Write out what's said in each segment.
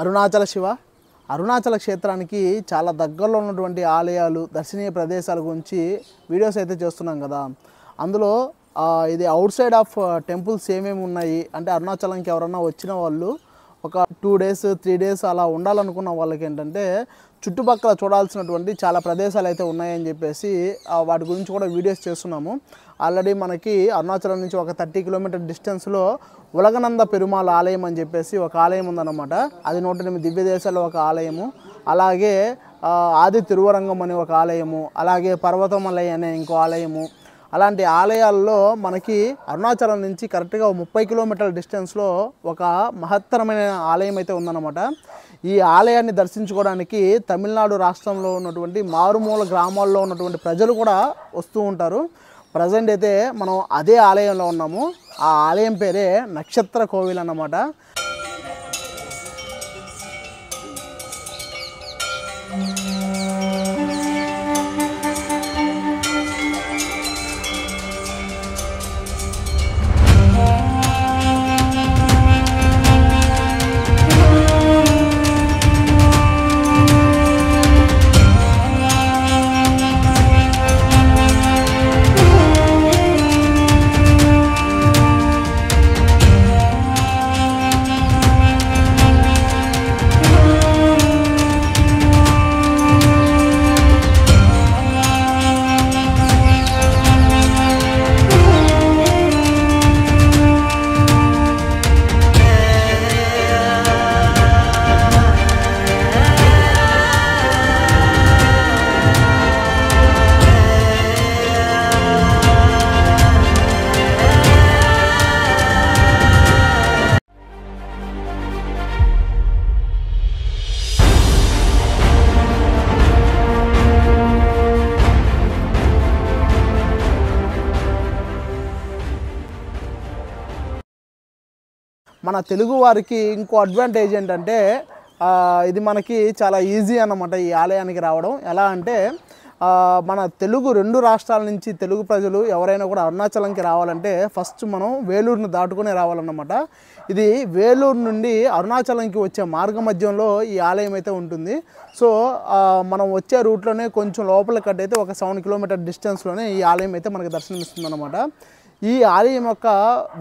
అరుణాచల శివ అరుణాచల క్షేత్రానికి చాలా దగ్గరలో ఉన్నటువంటి ఆలయాలు దర్శనీయ ప్రదేశాల గురించి వీడియోస్ అయితే చేస్తున్నాం కదా అందులో ఇది అవుట్ సైడ్ ఆఫ్ టెంపుల్స్ ఏమేమి ఉన్నాయి అంటే అరుణాచలంకి ఎవరన్నా వచ్చిన వాళ్ళు ఒక టూ డేస్ త్రీ డేస్ అలా ఉండాలనుకున్న వాళ్ళకి ఏంటంటే చుట్టుపక్కల చూడాల్సినటువంటి చాలా ప్రదేశాలు అయితే ఉన్నాయని చెప్పేసి వాటి గురించి కూడా వీడియోస్ చేస్తున్నాము ఆల్రెడీ మనకి అరుణాచలం నుంచి ఒక థర్టీ కిలోమీటర్ డిస్టెన్స్లో ఉలగనంద పెరుమాళ ఆలయం అని చెప్పేసి ఒక ఆలయం ఉందన్నమాట అది నూట ఎనిమిది దివ్య దేశాల్లో ఒక ఆలయము అలాగే ఆది తిరువరంగం అనే ఒక ఆలయము అలాగే పర్వతమలయ అనే ఇంకో ఆలయము అలాంటి ఆలయాల్లో మనకి అరుణాచలం నుంచి కరెక్ట్గా ముప్పై కిలోమీటర్ల డిస్టెన్స్లో ఒక మహత్తరమైన ఆలయం అయితే ఉందన్నమాట ఈ ఆలయాన్ని దర్శించుకోవడానికి తమిళనాడు రాష్ట్రంలో ఉన్నటువంటి మారుమూల గ్రామాల్లో ఉన్నటువంటి ప్రజలు కూడా వస్తూ ఉంటారు ప్రజెంట్ అయితే మనం అదే ఆలయంలో ఉన్నాము ఆ ఆలయం పేరే నక్షత్ర కోవిల్ అన్నమాట మన తెలుగు వారికి ఇంకో అడ్వాంటేజ్ ఏంటంటే ఇది మనకి చాలా ఈజీ అన్నమాట ఈ ఆలయానికి రావడం ఎలా అంటే మన తెలుగు రెండు రాష్ట్రాల నుంచి తెలుగు ప్రజలు ఎవరైనా కూడా అరుణాచలంకి రావాలంటే ఫస్ట్ మనం వేలూరును దాటుకునే రావాలన్నమాట ఇది వేలూరు నుండి అరుణాచలంకి వచ్చే మార్గ మధ్యంలో ఈ ఆలయం అయితే ఉంటుంది సో మనం వచ్చే రూట్లోనే కొంచెం లోపల కట్టయితే ఒక సెవెన్ కిలోమీటర్ డిస్టెన్స్లోనే ఈ ఆలయం అయితే మనకి దర్శనమిస్తుంది అనమాట ఈ ఆలయం యొక్క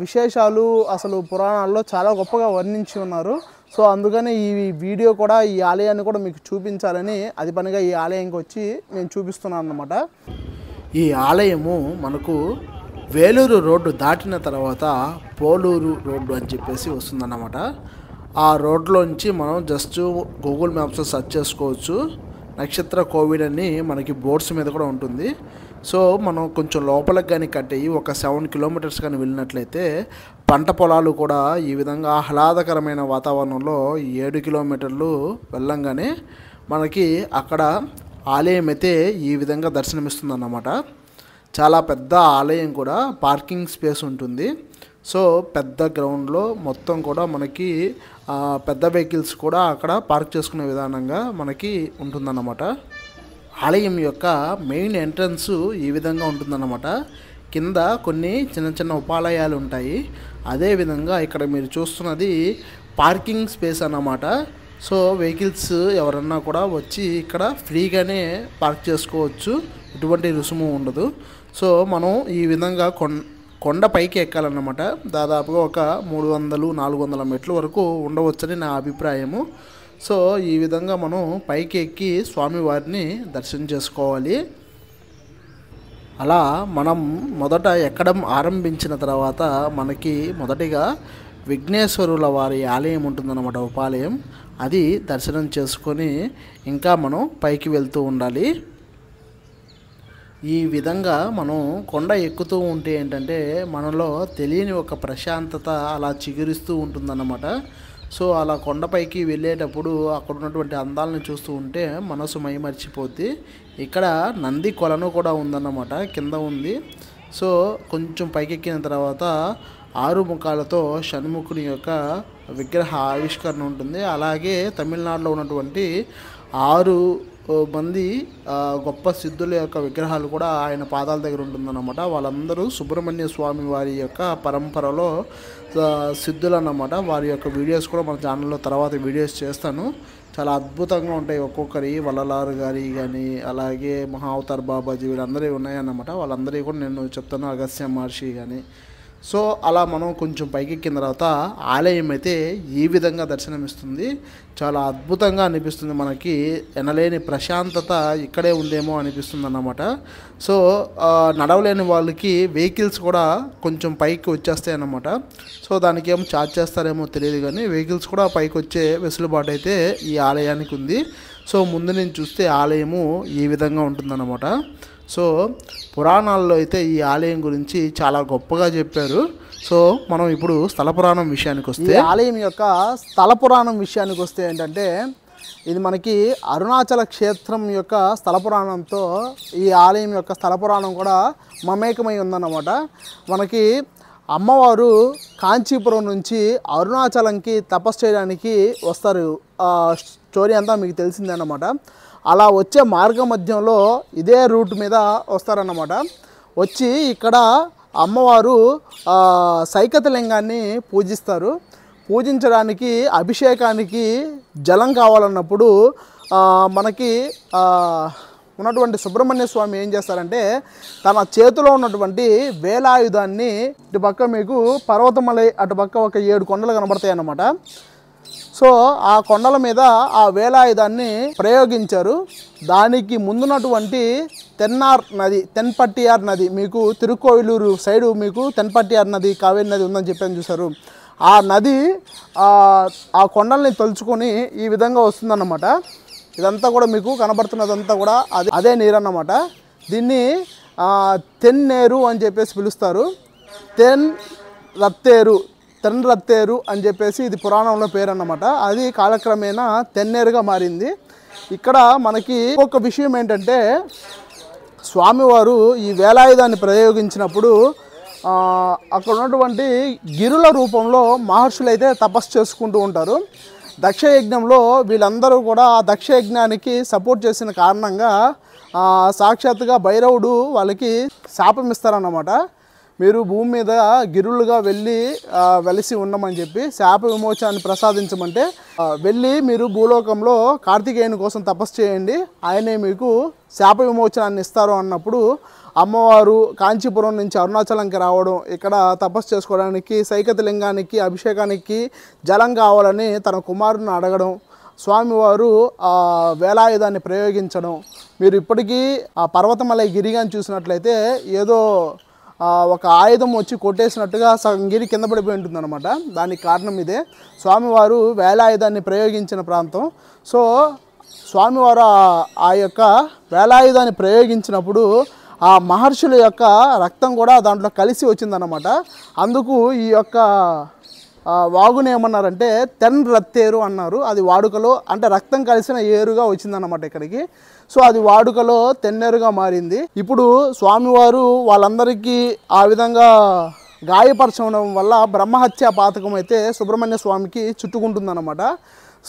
విశేషాలు అసలు పురాణాల్లో చాలా గొప్పగా వర్ణించి ఉన్నారు సో అందుకని ఈ వీడియో కూడా ఈ ఆలయాన్ని కూడా మీకు చూపించాలని అది పనిగా ఈ ఆలయంకి వచ్చి నేను చూపిస్తున్నాను అన్నమాట ఈ ఆలయము మనకు వేలూరు రోడ్డు దాటిన తర్వాత పోలూరు రోడ్డు అని చెప్పేసి వస్తుందన్నమాట ఆ రోడ్లోంచి మనం జస్ట్ గూగుల్ మ్యాప్స్ సెర్చ్ చేసుకోవచ్చు నక్షత్ర కోవిడ్ అని మనకి బోర్డ్స్ మీద కూడా ఉంటుంది సో మనం కొంచెం లోపలికి కానీ కట్టి ఒక సెవెన్ కిలోమీటర్స్ కానీ వెళ్ళినట్లయితే పంట పొలాలు కూడా ఈ విధంగా ఆహ్లాదకరమైన వాతావరణంలో ఏడు కిలోమీటర్లు వెళ్ళంగానే మనకి అక్కడ ఆలయం అయితే ఈ విధంగా అన్నమాట చాలా పెద్ద ఆలయం కూడా పార్కింగ్ స్పేస్ ఉంటుంది సో పెద్ద గ్రౌండ్లో మొత్తం కూడా మనకి పెద్ద వెహికల్స్ కూడా అక్కడ పార్క్ చేసుకునే విధానంగా మనకి ఉంటుందన్నమాట ఆలయం యొక్క మెయిన్ ఎంట్రన్స్ ఈ విధంగా ఉంటుందన్నమాట కింద కొన్ని చిన్న చిన్న ఉపాలయాలు ఉంటాయి అదేవిధంగా ఇక్కడ మీరు చూస్తున్నది పార్కింగ్ స్పేస్ అన్నమాట సో వెహికల్స్ ఎవరన్నా కూడా వచ్చి ఇక్కడ ఫ్రీగానే పార్క్ చేసుకోవచ్చు ఎటువంటి రుసుము ఉండదు సో మనం ఈ విధంగా కొండ పైకి ఎక్కాలన్నమాట దాదాపుగా ఒక మూడు వందలు నాలుగు వందల మెట్ల వరకు ఉండవచ్చని నా అభిప్రాయము సో ఈ విధంగా మనం పైకి ఎక్కి స్వామివారిని దర్శనం చేసుకోవాలి అలా మనం మొదట ఎక్కడం ఆరంభించిన తర్వాత మనకి మొదటిగా విఘ్నేశ్వరుల వారి ఆలయం ఉంటుందన్నమాట ఉపాలయం అది దర్శనం చేసుకొని ఇంకా మనం పైకి వెళ్తూ ఉండాలి ఈ విధంగా మనం కొండ ఎక్కుతూ ఉంటే ఏంటంటే మనలో తెలియని ఒక ప్రశాంతత అలా చిగురిస్తూ ఉంటుందన్నమాట సో అలా కొండపైకి వెళ్ళేటప్పుడు అక్కడ ఉన్నటువంటి అందాలను చూస్తూ ఉంటే మనసు మైమర్చిపోద్ది ఇక్కడ నంది కొలను కూడా ఉందన్నమాట కింద ఉంది సో కొంచెం పైకెక్కిన తర్వాత ఆరు ముఖాలతో షణ్ముఖుని యొక్క విగ్రహ ఆవిష్కరణ ఉంటుంది అలాగే తమిళనాడులో ఉన్నటువంటి ఆరు మంది గొప్ప సిద్ధుల యొక్క విగ్రహాలు కూడా ఆయన పాదాల దగ్గర ఉంటుందన్నమాట వాళ్ళందరూ సుబ్రహ్మణ్య స్వామి వారి యొక్క పరంపరలో సిద్ధులు అన్నమాట వారి యొక్క వీడియోస్ కూడా మన ఛానల్లో తర్వాత వీడియోస్ చేస్తాను చాలా అద్భుతంగా ఉంటాయి ఒక్కొక్కరి వల్లలారు గారి కానీ అలాగే మహావతార్ బాబాజీ వీళ్ళందరూ ఉన్నాయన్నమాట వాళ్ళందరికీ కూడా నేను చెప్తాను అగస్య మహర్షి కానీ సో అలా మనం కొంచెం పైకెక్కిన తర్వాత ఆలయం అయితే ఈ విధంగా దర్శనమిస్తుంది చాలా అద్భుతంగా అనిపిస్తుంది మనకి ఎనలేని ప్రశాంతత ఇక్కడే ఉందేమో అనిపిస్తుంది అన్నమాట సో నడవలేని వాళ్ళకి వెహికల్స్ కూడా కొంచెం పైకి వచ్చేస్తాయి అన్నమాట సో దానికి ఏమో ఛార్జ్ చేస్తారేమో తెలియదు కానీ వెహికల్స్ కూడా పైకి వచ్చే వెసులుబాటు అయితే ఈ ఆలయానికి ఉంది సో ముందు నేను చూస్తే ఆలయము ఈ విధంగా ఉంటుందన్నమాట సో పురాణాల్లో అయితే ఈ ఆలయం గురించి చాలా గొప్పగా చెప్పారు సో మనం ఇప్పుడు స్థల పురాణం విషయానికి వస్తే ఆలయం యొక్క స్థల పురాణం విషయానికి వస్తే ఏంటంటే ఇది మనకి అరుణాచల క్షేత్రం యొక్క స్థల పురాణంతో ఈ ఆలయం యొక్క స్థల పురాణం కూడా మమేకమై ఉందన్నమాట మనకి అమ్మవారు కాంచీపురం నుంచి అరుణాచలంకి తపస్సు చేయడానికి వస్తారు స్టోరీ అంతా మీకు తెలిసిందన్నమాట అలా వచ్చే మార్గ మధ్యంలో ఇదే రూట్ మీద వస్తారన్నమాట వచ్చి ఇక్కడ అమ్మవారు సైకత లింగాన్ని పూజిస్తారు పూజించడానికి అభిషేకానికి జలం కావాలన్నప్పుడు మనకి ఉన్నటువంటి సుబ్రహ్మణ్య స్వామి ఏం చేస్తారంటే తన చేతిలో ఉన్నటువంటి వేలాయుధాన్ని ఇటు పక్క మీకు పర్వతమలై అటు పక్క ఒక ఏడు కొండలు కనబడతాయి అన్నమాట సో ఆ కొండల మీద ఆ వేలాయుధాన్ని ప్రయోగించారు దానికి ముందున్నటువంటి తెన్నార్ నది తెన్పట్టియార్ నది మీకు తిరుక్కోవిలూరు సైడు మీకు తెన్పట్టియార్ నది కావేరి నది ఉందని చెప్పాను చూశారు ఆ నది ఆ కొండల్ని తలుచుకొని ఈ విధంగా వస్తుందన్నమాట ఇదంతా కూడా మీకు కనబడుతున్నదంతా కూడా అదే అదే నీరు అన్నమాట దీన్ని తెన్నేరు అని చెప్పేసి పిలుస్తారు తెన్ రత్తేరు తెన్రత్తేరు అని చెప్పేసి ఇది పురాణంలో పేరు అన్నమాట అది కాలక్రమేణా తెన్నేరుగా మారింది ఇక్కడ మనకి ఒక విషయం ఏంటంటే స్వామివారు ఈ వేలాయుధాన్ని ప్రయోగించినప్పుడు అక్కడ ఉన్నటువంటి గిరుల రూపంలో మహర్షులు అయితే తపస్సు చేసుకుంటూ ఉంటారు దక్షయజ్ఞంలో వీళ్ళందరూ కూడా ఆ దక్షయజ్ఞానికి సపోర్ట్ చేసిన కారణంగా సాక్షాత్గా భైరవుడు వాళ్ళకి శాపం ఇస్తారన్నమాట మీరు భూమి మీద గిరులుగా వెళ్ళి వెలిసి ఉండమని చెప్పి శాప విమోచనాన్ని ప్రసాదించమంటే వెళ్ళి మీరు భూలోకంలో కార్తికేయుని కోసం తపస్సు చేయండి ఆయనే మీకు శాప విమోచనాన్ని ఇస్తారు అన్నప్పుడు అమ్మవారు కాంచీపురం నుంచి అరుణాచలంకి రావడం ఇక్కడ తపస్సు చేసుకోవడానికి సైకత లింగానికి అభిషేకానికి జలం కావాలని తన కుమారుని అడగడం స్వామివారు వేలాయుధాన్ని ప్రయోగించడం మీరు ఇప్పటికీ ఆ పర్వతమలై గిరిగాని చూసినట్లయితే ఏదో ఒక ఆయుధం వచ్చి కొట్టేసినట్టుగా సంగిరి కింద పడిపోయి ఉంటుంది అనమాట దానికి కారణం ఇదే స్వామివారు వేలాయుధాన్ని ప్రయోగించిన ప్రాంతం సో స్వామివారు ఆ యొక్క వేలాయుధాన్ని ప్రయోగించినప్పుడు ఆ మహర్షుల యొక్క రక్తం కూడా దాంట్లో కలిసి వచ్చిందన్నమాట అందుకు ఈ యొక్క వాగుని ఏమన్నారంటే తెన్ రత్తేరు అన్నారు అది వాడుకలో అంటే రక్తం కలిసిన ఏరుగా వచ్చిందన్నమాట ఇక్కడికి సో అది వాడుకలో తెన్నేరుగా మారింది ఇప్పుడు స్వామివారు వాళ్ళందరికీ ఆ విధంగా గాయపరచడం వల్ల బ్రహ్మహత్య పాతకం అయితే సుబ్రహ్మణ్య స్వామికి చుట్టుకుంటుందన్నమాట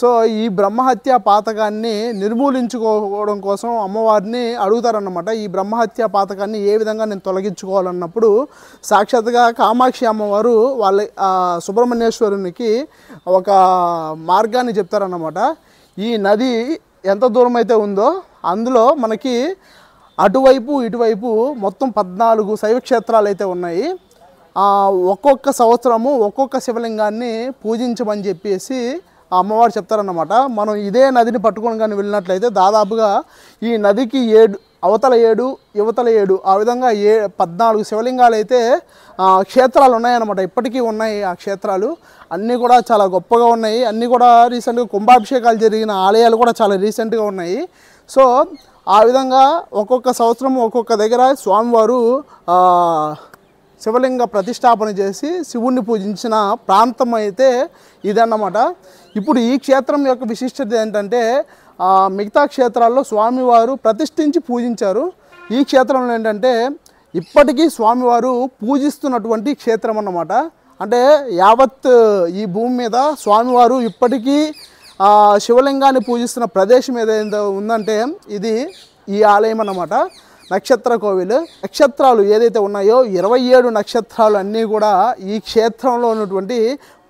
సో ఈ బ్రహ్మహత్య పాతకాన్ని నిర్మూలించుకోవడం కోసం అమ్మవారిని అడుగుతారన్నమాట ఈ బ్రహ్మహత్య పాతకాన్ని ఏ విధంగా నేను తొలగించుకోవాలన్నప్పుడు సాక్షాత్గా కామాక్షి అమ్మవారు వాళ్ళ సుబ్రహ్మణ్యేశ్వరునికి ఒక మార్గాన్ని చెప్తారన్నమాట ఈ నది ఎంత దూరం అయితే ఉందో అందులో మనకి అటువైపు ఇటువైపు మొత్తం పద్నాలుగు శైవక్షేత్రాలు అయితే ఉన్నాయి ఒక్కొక్క సంవత్సరము ఒక్కొక్క శివలింగాన్ని పూజించమని చెప్పేసి అమ్మవారు చెప్తారన్నమాట మనం ఇదే నదిని పట్టుకొని కానీ వెళ్ళినట్లయితే దాదాపుగా ఈ నదికి ఏడు అవతల ఏడు యువతల ఏడు ఆ విధంగా ఏ పద్నాలుగు శివలింగాలు అయితే క్షేత్రాలు ఉన్నాయన్నమాట ఇప్పటికీ ఉన్నాయి ఆ క్షేత్రాలు అన్నీ కూడా చాలా గొప్పగా ఉన్నాయి అన్నీ కూడా రీసెంట్గా కుంభాభిషేకాలు జరిగిన ఆలయాలు కూడా చాలా రీసెంట్గా ఉన్నాయి సో ఆ విధంగా ఒక్కొక్క సంవత్సరం ఒక్కొక్క దగ్గర స్వామివారు శివలింగ ప్రతిష్టాపన చేసి శివుణ్ణి పూజించిన ప్రాంతం అయితే ఇదన్నమాట ఇప్పుడు ఈ క్షేత్రం యొక్క విశిష్టత ఏంటంటే మిగతా క్షేత్రాల్లో స్వామివారు ప్రతిష్ఠించి పూజించారు ఈ క్షేత్రంలో ఏంటంటే ఇప్పటికీ స్వామివారు పూజిస్తున్నటువంటి క్షేత్రం అన్నమాట అంటే యావత్ ఈ భూమి మీద స్వామివారు ఇప్పటికీ శివలింగాన్ని పూజిస్తున్న ప్రదేశం ఏదైతే ఉందంటే ఇది ఈ ఆలయం అన్నమాట నక్షత్ర కోవిల్ నక్షత్రాలు ఏదైతే ఉన్నాయో ఇరవై ఏడు నక్షత్రాలు అన్నీ కూడా ఈ క్షేత్రంలో ఉన్నటువంటి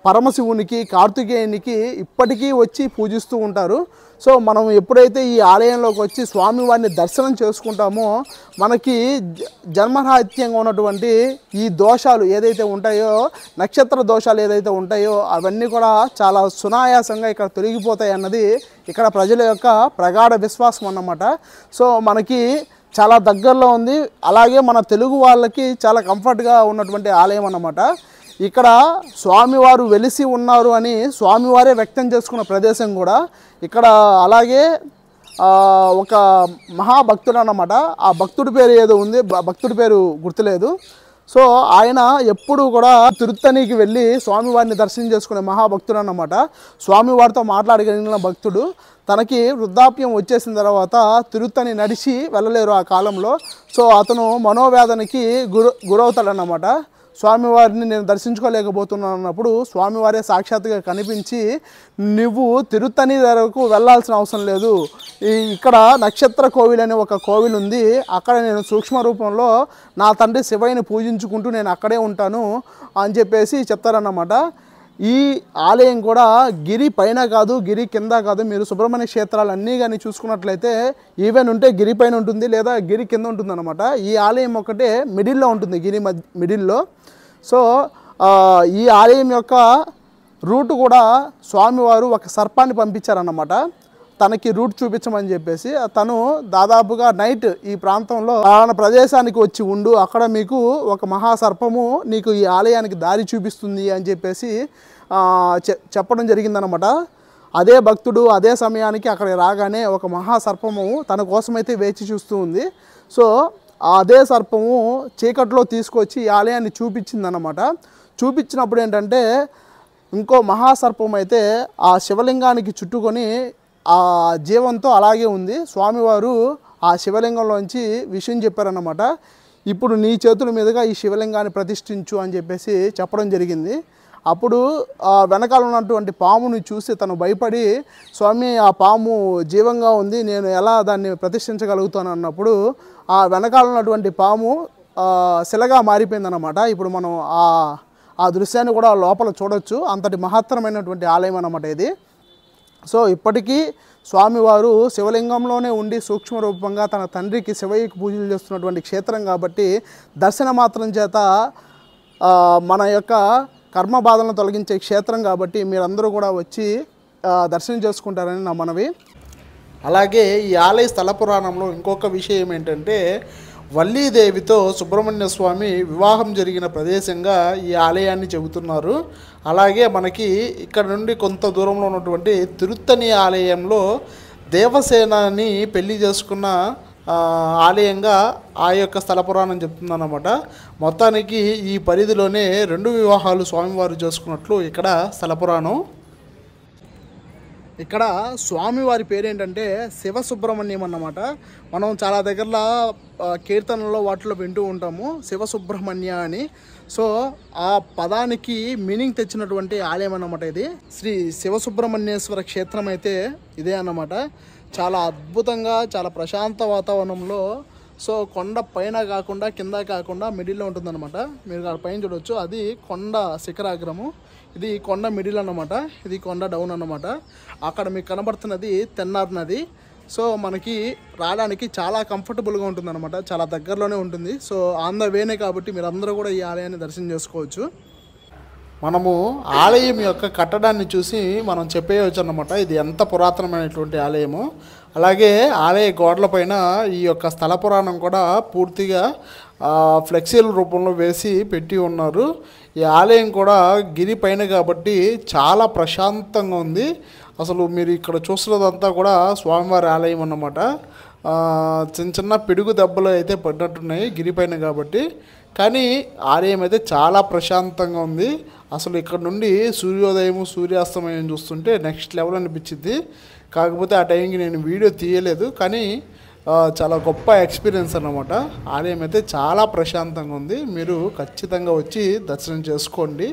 పరమశివునికి కార్తికేయునికి ఇప్పటికీ వచ్చి పూజిస్తూ ఉంటారు సో మనం ఎప్పుడైతే ఈ ఆలయంలోకి వచ్చి స్వామివారిని దర్శనం చేసుకుంటామో మనకి జన్మరాహిత్యంగా ఉన్నటువంటి ఈ దోషాలు ఏదైతే ఉంటాయో నక్షత్ర దోషాలు ఏదైతే ఉంటాయో అవన్నీ కూడా చాలా సునాయాసంగా ఇక్కడ తొలగిపోతాయి అన్నది ఇక్కడ ప్రజల యొక్క ప్రగాఢ విశ్వాసం అన్నమాట సో మనకి చాలా దగ్గరలో ఉంది అలాగే మన తెలుగు వాళ్ళకి చాలా కంఫర్ట్గా ఉన్నటువంటి ఆలయం అన్నమాట ఇక్కడ స్వామివారు వెలిసి ఉన్నారు అని స్వామివారే వ్యక్తం చేసుకున్న ప్రదేశం కూడా ఇక్కడ అలాగే ఒక మహాభక్తుడు అన్నమాట ఆ భక్తుడి పేరు ఏదో ఉంది భక్తుడి పేరు గుర్తులేదు సో ఆయన ఎప్పుడు కూడా తిరుత్తనికి వెళ్ళి స్వామివారిని దర్శనం చేసుకునే మహాభక్తుడు అన్నమాట స్వామివారితో మాట్లాడగలిగిన భక్తుడు తనకి వృద్ధాప్యం వచ్చేసిన తర్వాత తిరుత్తని నడిచి వెళ్ళలేరు ఆ కాలంలో సో అతను మనోవేదనకి గురు గురవుతాడనమాట స్వామివారిని నేను దర్శించుకోలేకపోతున్నాను అన్నప్పుడు స్వామివారే సాక్షాత్గా కనిపించి నువ్వు తిరుత్తని ధరకు వెళ్ళాల్సిన అవసరం లేదు ఇక్కడ నక్షత్ర కోవిల్ అనే ఒక కోవిల్ ఉంది అక్కడ నేను సూక్ష్మ రూపంలో నా తండ్రి శివయ్యని పూజించుకుంటూ నేను అక్కడే ఉంటాను అని చెప్పేసి చెప్తారన్నమాట ఈ ఆలయం కూడా గిరి పైన కాదు గిరి కింద కాదు మీరు సుబ్రహ్మణ్య క్షేత్రాలు అన్నీ కానీ చూసుకున్నట్లయితే ఈవెన్ ఉంటే గిరి పైన ఉంటుంది లేదా గిరి కింద ఉంటుంది అనమాట ఈ ఆలయం ఒకటే మిడిల్లో ఉంటుంది గిరి మధ్య మిడిల్లో సో ఈ ఆలయం యొక్క రూట్ కూడా స్వామివారు ఒక సర్పాన్ని పంపించారన్నమాట తనకి రూట్ చూపించమని చెప్పేసి తను దాదాపుగా నైట్ ఈ ప్రాంతంలో ఆయన ప్రదేశానికి వచ్చి ఉండు అక్కడ మీకు ఒక మహాసర్పము నీకు ఈ ఆలయానికి దారి చూపిస్తుంది అని చెప్పేసి చెప్పడం జరిగిందనమాట అదే భక్తుడు అదే సమయానికి అక్కడ రాగానే ఒక మహాసర్పము తన కోసమైతే వేచి చూస్తూ ఉంది సో అదే సర్పము చీకట్లో తీసుకొచ్చి ఈ ఆలయాన్ని చూపించిందనమాట చూపించినప్పుడు ఏంటంటే ఇంకో మహాసర్పం అయితే ఆ శివలింగానికి చుట్టుకొని ఆ జీవంతో అలాగే ఉంది స్వామివారు ఆ శివలింగంలోంచి విషయం చెప్పారన్నమాట ఇప్పుడు నీ చేతుల మీదుగా ఈ శివలింగాన్ని ప్రతిష్ఠించు అని చెప్పేసి చెప్పడం జరిగింది అప్పుడు వెనకాల ఉన్నటువంటి పాముని చూసి తను భయపడి స్వామి ఆ పాము జీవంగా ఉంది నేను ఎలా దాన్ని ప్రతిష్ఠించగలుగుతాను అన్నప్పుడు ఆ వెనకాల ఉన్నటువంటి పాము శిలగా మారిపోయిందనమాట ఇప్పుడు మనం ఆ ఆ దృశ్యాన్ని కూడా లోపల చూడొచ్చు అంతటి మహత్తరమైనటువంటి ఆలయం అన్నమాట ఇది సో ఇప్పటికీ స్వామివారు శివలింగంలోనే ఉండి సూక్ష్మ రూపంగా తన తండ్రికి శివయ్యకి పూజలు చేస్తున్నటువంటి క్షేత్రం కాబట్టి దర్శన మాత్రం చేత మన యొక్క కర్మ బాధలను తొలగించే క్షేత్రం కాబట్టి మీరందరూ కూడా వచ్చి దర్శనం చేసుకుంటారని నా మనవి అలాగే ఈ ఆలయ స్థల పురాణంలో ఇంకొక విషయం ఏంటంటే వల్లీదేవితో సుబ్రహ్మణ్య స్వామి వివాహం జరిగిన ప్రదేశంగా ఈ ఆలయాన్ని చెబుతున్నారు అలాగే మనకి ఇక్కడ నుండి కొంత దూరంలో ఉన్నటువంటి తిరుత్తని ఆలయంలో దేవసేనాన్ని పెళ్లి చేసుకున్న ఆలయంగా ఆ యొక్క స్థల పురాణం చెప్తుందన్నమాట మొత్తానికి ఈ పరిధిలోనే రెండు వివాహాలు స్వామివారు చేసుకున్నట్లు ఇక్కడ స్థల పురాణం ఇక్కడ స్వామివారి పేరేంటంటే శివసుబ్రహ్మణ్యం అన్నమాట మనం చాలా దగ్గరలో కీర్తనలో వాటిలో వింటూ ఉంటాము శివసుబ్రహ్మణ్య అని సో ఆ పదానికి మీనింగ్ తెచ్చినటువంటి ఆలయం అన్నమాట ఇది శ్రీ శివసుబ్రహ్మణ్యేశ్వర క్షేత్రం అయితే ఇదే అన్నమాట చాలా అద్భుతంగా చాలా ప్రశాంత వాతావరణంలో సో కొండ పైన కాకుండా కింద కాకుండా మిడిల్లో ఉంటుంది అనమాట మీరు పైన చూడవచ్చు అది కొండ శిఖరాగ్రము ఇది కొండ మిడిల్ అన్నమాట ఇది కొండ డౌన్ అన్నమాట అక్కడ మీకు కనబడుతున్నది తెన్నార్ నది సో మనకి రావడానికి చాలా కంఫర్టబుల్గా ఉంటుందన్నమాట చాలా దగ్గరలోనే ఉంటుంది సో ఆన్ ద వేనే కాబట్టి మీరు అందరూ కూడా ఈ ఆలయాన్ని దర్శనం చేసుకోవచ్చు మనము ఆలయం యొక్క కట్టడాన్ని చూసి మనం చెప్పేయవచ్చు అన్నమాట ఇది ఎంత పురాతనమైనటువంటి ఆలయము అలాగే ఆలయ గోడలపైన ఈ యొక్క స్థల పురాణం కూడా పూర్తిగా ఫ్లెక్సీల రూపంలో వేసి పెట్టి ఉన్నారు ఈ ఆలయం కూడా గిరి పైన కాబట్టి చాలా ప్రశాంతంగా ఉంది అసలు మీరు ఇక్కడ చూస్తున్నదంతా కూడా స్వామివారి ఆలయం అన్నమాట చిన్న చిన్న పిడుగు దెబ్బలు అయితే పడినట్టున్నాయి గిరిపైన కాబట్టి కానీ ఆలయం అయితే చాలా ప్రశాంతంగా ఉంది అసలు ఇక్కడ నుండి సూర్యోదయం సూర్యాస్తమయం చూస్తుంటే నెక్స్ట్ లెవెల్ అనిపించింది కాకపోతే ఆ టైంకి నేను వీడియో తీయలేదు కానీ చాలా గొప్ప ఎక్స్పీరియన్స్ అనమాట ఆలయం అయితే చాలా ప్రశాంతంగా ఉంది మీరు ఖచ్చితంగా వచ్చి దర్శనం చేసుకోండి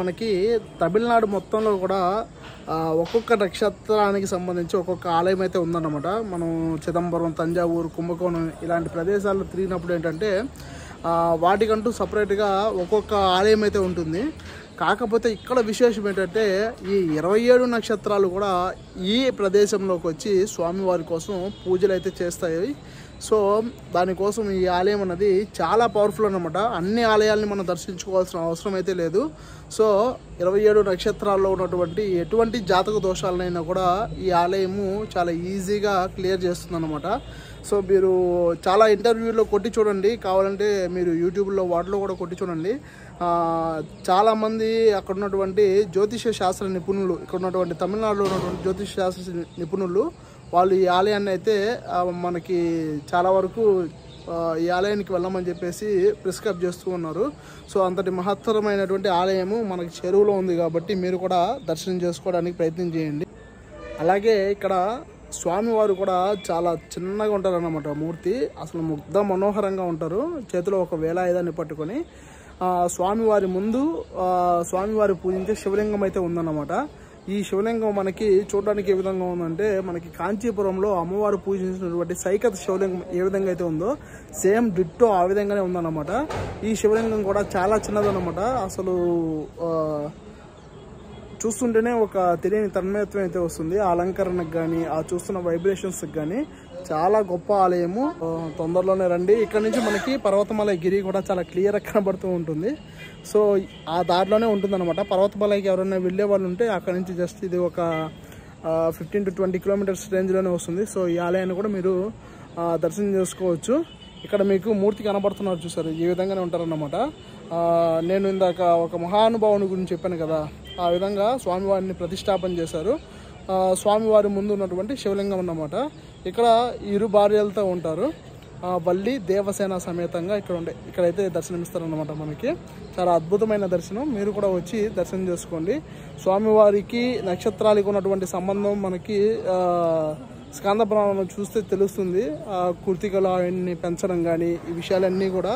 మనకి తమిళనాడు మొత్తంలో కూడా ఒక్కొక్క నక్షత్రానికి సంబంధించి ఒక్కొక్క ఆలయం అయితే ఉందన్నమాట మనం చిదంబరం తంజావూరు కుంభకోణం ఇలాంటి ప్రదేశాల్లో తిరిగినప్పుడు ఏంటంటే వాటికంటూ సపరేట్గా ఒక్కొక్క ఆలయం అయితే ఉంటుంది కాకపోతే ఇక్కడ విశేషం ఏంటంటే ఈ ఇరవై ఏడు నక్షత్రాలు కూడా ఈ ప్రదేశంలోకి వచ్చి స్వామివారి కోసం పూజలు అయితే చేస్తాయి సో దానికోసం ఈ ఆలయం అన్నది చాలా పవర్ఫుల్ అనమాట అన్ని ఆలయాల్ని మనం దర్శించుకోవాల్సిన అవసరం అయితే లేదు సో ఇరవై ఏడు నక్షత్రాల్లో ఉన్నటువంటి ఎటువంటి జాతక దోషాలనైనా కూడా ఈ ఆలయము చాలా ఈజీగా క్లియర్ అనమాట సో మీరు చాలా ఇంటర్వ్యూలో కొట్టి చూడండి కావాలంటే మీరు యూట్యూబ్లో వాటిలో కూడా కొట్టి చూడండి చాలామంది అక్కడ ఉన్నటువంటి జ్యోతిష శాస్త్ర నిపుణులు ఇక్కడ ఉన్నటువంటి తమిళనాడులో ఉన్నటువంటి జ్యోతిష శాస్త్ర నిపుణులు వాళ్ళు ఈ ఆలయాన్ని అయితే మనకి చాలా వరకు ఈ ఆలయానికి వెళ్ళమని చెప్పేసి ప్రిస్క్రైబ్ చేస్తూ ఉన్నారు సో అంతటి మహత్తరమైనటువంటి ఆలయము మనకి చెరువులో ఉంది కాబట్టి మీరు కూడా దర్శనం చేసుకోవడానికి ప్రయత్నం చేయండి అలాగే ఇక్కడ స్వామివారు కూడా చాలా చిన్నగా ఉంటారు అన్నమాట మూర్తి అసలు ముగ్ధ మనోహరంగా ఉంటారు చేతిలో ఒక వేలాయుధాన్ని పట్టుకొని స్వామివారి ముందు స్వామివారి పూజించే శివలింగం అయితే ఉందన్నమాట ఈ శివలింగం మనకి చూడడానికి ఏ విధంగా ఉందంటే మనకి కాంచీపురంలో అమ్మవారు పూజించినటువంటి సైకత శివలింగం ఏ విధంగా అయితే ఉందో సేమ్ డిట్టో ఆ విధంగానే ఉందన్నమాట ఈ శివలింగం కూడా చాలా చిన్నదన్నమాట అసలు చూస్తుంటేనే ఒక తెలియని తన్మయత్వం అయితే వస్తుంది ఆ అలంకరణకు కానీ ఆ చూస్తున్న వైబ్రేషన్స్కి కానీ చాలా గొప్ప ఆలయము తొందరలోనే రండి ఇక్కడ నుంచి మనకి పర్వతమలై గిరి కూడా చాలా క్లియర్ కనబడుతూ ఉంటుంది సో ఆ దారిలోనే ఉంటుందన్నమాట పర్వతమలైకి ఎవరైనా వెళ్ళే వాళ్ళు ఉంటే అక్కడ నుంచి జస్ట్ ఇది ఒక ఫిఫ్టీన్ టు ట్వంటీ కిలోమీటర్స్ రేంజ్లోనే వస్తుంది సో ఈ ఆలయాన్ని కూడా మీరు దర్శనం చేసుకోవచ్చు ఇక్కడ మీకు మూర్తి కనబడుతున్నారు చూసారు ఈ విధంగానే ఉంటారన్నమాట నేను ఇందాక ఒక మహానుభావుని గురించి చెప్పాను కదా ఆ విధంగా స్వామివారిని ప్రతిష్టాపన చేశారు స్వామివారి ముందు ఉన్నటువంటి శివలింగం అన్నమాట ఇక్కడ ఇరు భార్యలతో ఉంటారు వల్లి దేవసేన సమేతంగా ఇక్కడ ఉండే ఇక్కడైతే దర్శనమిస్తారనమాట మనకి చాలా అద్భుతమైన దర్శనం మీరు కూడా వచ్చి దర్శనం చేసుకోండి స్వామివారికి నక్షత్రాలకు ఉన్నటువంటి సంబంధం మనకి స్కంద పురాణం చూస్తే తెలుస్తుంది కుర్తికలు అవన్నీ పెంచడం కానీ ఈ విషయాలన్నీ కూడా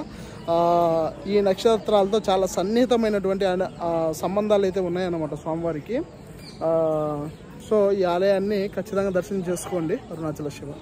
ఈ నక్షత్రాలతో చాలా సన్నిహితమైనటువంటి సంబంధాలు అయితే ఉన్నాయన్నమాట స్వామివారికి సో ఈ ఆలయాన్ని ఖచ్చితంగా దర్శనం చేసుకోండి అరుణాచల శివ